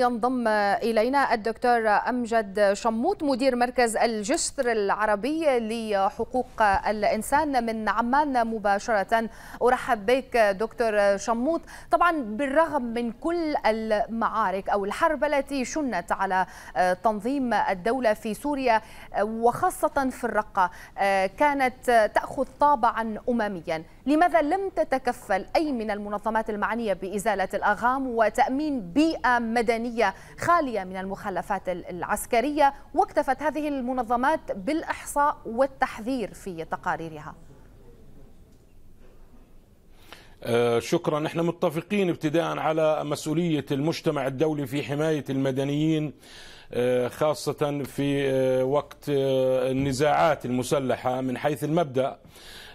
ينضم إلينا الدكتور أمجد شموت مدير مركز الجسر العربي لحقوق الإنسان من عمان مباشرة أرحب بك دكتور شموت طبعا بالرغم من كل المعارك أو الحرب التي شنت على تنظيم الدولة في سوريا وخاصة في الرقة كانت تأخذ طابعا أمميا لماذا لم تتكفل أي من المنظمات المعنية بإزالة الأغام وتأمين بيئة مدنية إنسانية خالية من المخلفات العسكرية واكتفت هذه المنظمات بالإحصاء والتحذير في تقاريرها أه، شكرا نحن متفقين ابتداء على مسؤولية المجتمع الدولي في حماية المدنيين أه، خاصة في أه، وقت النزاعات المسلحة من حيث المبدأ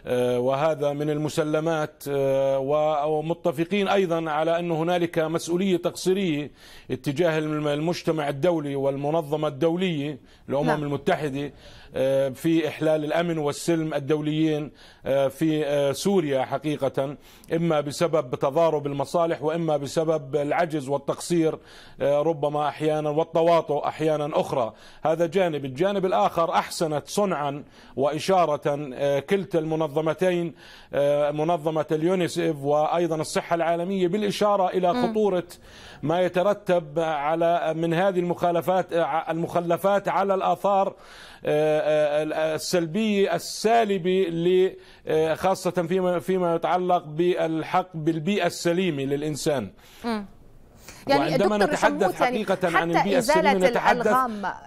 آه، وهذا من المسلمات آه، ومتفقين أيضا على أن هنالك مسؤولية تقصيرية اتجاه المجتمع الدولي والمنظمة الدولية الأمم لا. نعم. المتحدة آه، في إحلال الأمن والسلم الدوليين في سوريا حقيقة إما بسبب تضارب المصالح وإما بسبب العجز والتقصير ربما أحيانا والتواطؤ أحيانا أخرى هذا جانب الجانب الآخر أحسنت صنعا وإشارة كلتا المنظمات منظمتين آه، منظمة اليونيسف وأيضا الصحة العالمية بالإشارة إلى خطورة ما يترتب على من هذه المخالفات آه، المخلفات على الآثار آه، السلبية السالبة خاصة فيما فيما يتعلق بالحق بالبيئة السليمة للإنسان. يعني وعندما نتحدث يعني حقيقة يعني عن البيئة السليمة نتحدث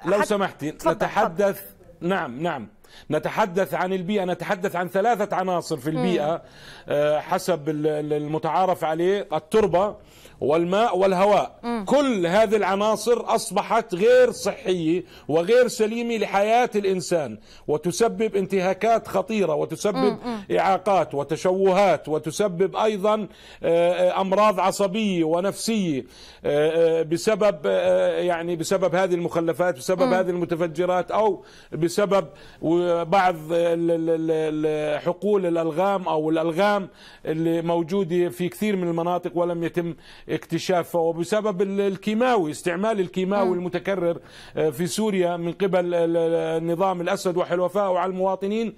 لو سمحتي نتحدث نعم نعم نتحدث عن البيئة نتحدث عن ثلاثة عناصر في البيئة آه، حسب المتعارف عليه التربة والماء والهواء كل هذه العناصر أصبحت غير صحية وغير سليمة لحياة الإنسان وتسبب انتهاكات خطيرة وتسبب إعاقات وتشوهات وتسبب أيضا آه، آه، أمراض عصبية ونفسية بسبب يعني بسبب هذه المخلفات بسبب هذه المتفجرات أو بسبب وبعض حقول الالغام او الالغام اللي موجوده في كثير من المناطق ولم يتم اكتشافها وبسبب الكيماوي استعمال الكيماوي نعم. المتكرر آه، في سوريا من قبل النظام الاسد وحلفائه على المواطنين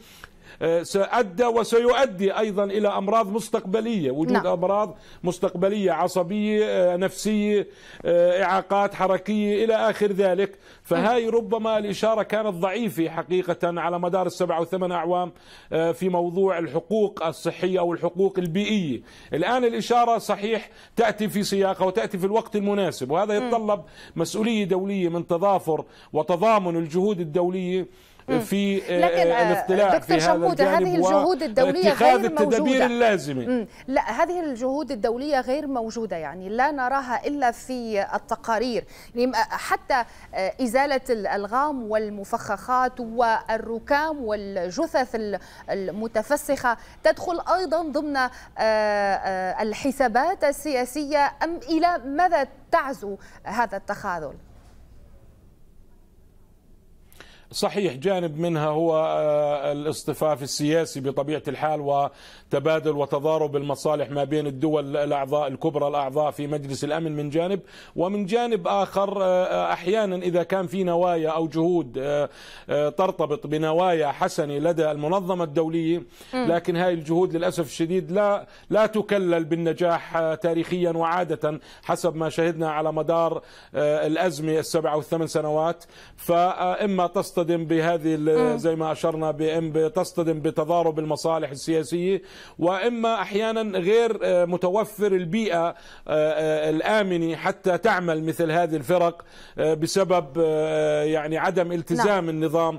آه، سأدى وسيؤدي أيضا إلى أمراض مستقبلية وجود نعم. أمراض مستقبلية عصبية آه، نفسية آه، إعاقات حركية إلى آخر ذلك فهاي نعم. ربما الإشارة كانت ضعيفة حقيقة على مدار السبع وثمان أعوام في موضوع الحقوق الصحية أو الحقوق البيئية الآن الإشارة صحيح تأتي في سياقها وتأتي في الوقت المناسب وهذا يتطلب مسؤولية دولية من تضافر وتضامن الجهود الدولية في آه، آه، لكن آه، دكتور في هذا هذه الجهود الدوليه غير التدابير موجوده اللازمه لا هذه الجهود الدوليه غير موجوده يعني لا نراها الا في التقارير حتى ازاله الالغام والمفخخات والركام والجثث المتفسخه تدخل ايضا ضمن الحسابات السياسيه ام الى ماذا تعزو هذا التخاذل صحيح جانب منها هو آه، الاصطفاف السياسي بطبيعه الحال وتبادل وتضارب المصالح ما بين الدول الاعضاء الكبرى الاعضاء في مجلس الامن من جانب ومن جانب اخر آه، آه، احيانا اذا كان في نوايا او جهود ترتبط بنوايا حسنه لدى المنظمه الدوليه لكن هذه الجهود للاسف الشديد لا لا تكلل بالنجاح تاريخيا وعاده حسب ما شهدنا على مدار الازمه السبع والثمان سنوات فاما تست تصطدم بهذه زي ما اشرنا تصطدم بتضارب المصالح السياسيه واما احيانا غير آه، متوفر البيئه آه، آه، الامنه حتى تعمل مثل هذه الفرق بسبب يعني عدم التزام لا. نعم. النظام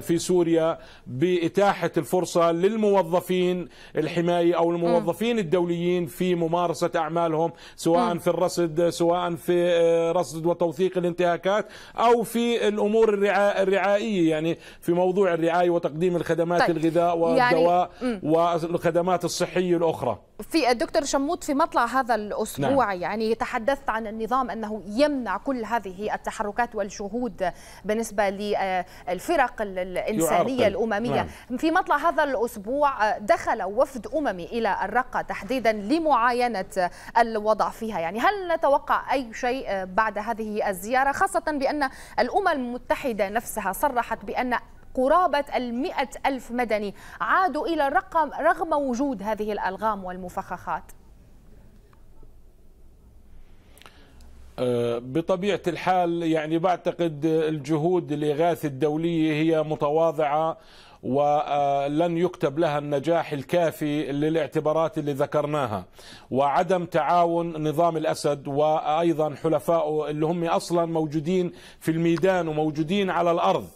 في سوريا باتاحه الفرصه للموظفين الحمايه او الموظفين الدوليين في ممارسه اعمالهم سواء في الرصد سواء في رصد وتوثيق الانتهاكات او في الامور الرعايه الرعائيه يعني في موضوع الرعايه وتقديم الخدمات طيب. الغذاء يعني والدواء يعني... والخدمات الصحيه الاخرى في الدكتور شموت في مطلع هذا الاسبوع نعم. يعني تحدثت عن النظام انه يمنع كل هذه التحركات والشهود بالنسبه للفرق الانسانيه يعرقل. الامميه نعم. في مطلع هذا الاسبوع دخل وفد اممي الى الرقه تحديدا لمعاينه الوضع فيها يعني هل نتوقع اي شيء بعد هذه الزياره خاصه بان الامم المتحده نفسها نفسها صرحت بأن قرابة المئة ألف مدني عادوا إلى الرقم رغم وجود هذه الألغام والمفخخات أه، بطبيعة الحال يعني بعتقد الجهود الإغاثة الدولية هي متواضعة ولن يكتب لها النجاح الكافي للاعتبارات اللي ذكرناها وعدم تعاون نظام الأسد وأيضا حلفائه اللي هم أصلا موجودين في الميدان وموجودين على الأرض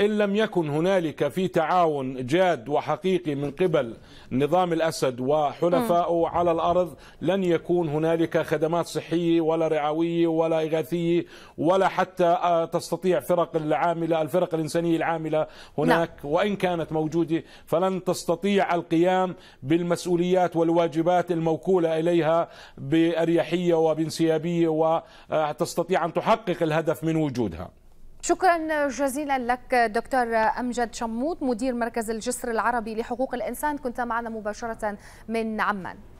إن لم يكن هنالك في تعاون جاد وحقيقي من قبل نظام الأسد وحلفائه على الأرض لن يكون هنالك خدمات صحية ولا رعوية ولا إغاثية ولا حتى آه، تستطيع فرق العاملة الفرق الإنسانية العاملة هناك لا. نعم. وإن كانت موجودة فلن تستطيع القيام بالمسؤوليات والواجبات الموكولة إليها بأريحية وبانسيابية وتستطيع أن تحقق الهدف من وجودها شكرا جزيلا لك دكتور أمجد شموت مدير مركز الجسر العربي لحقوق الإنسان كنت معنا مباشرة من عمان